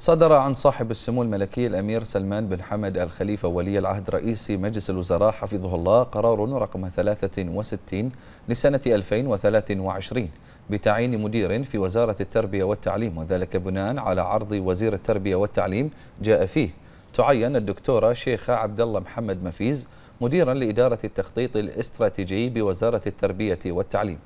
صدر عن صاحب السمو الملكي الأمير سلمان بن حمد الخليفة ولي العهد رئيس مجلس الوزراء حفظه الله قرار رقم 63 لسنة 2023 بتعيين مدير في وزارة التربية والتعليم وذلك بناء على عرض وزير التربية والتعليم جاء فيه تعين الدكتورة شيخة عبد الله محمد مفيز مديرا لإدارة التخطيط الاستراتيجي بوزارة التربية والتعليم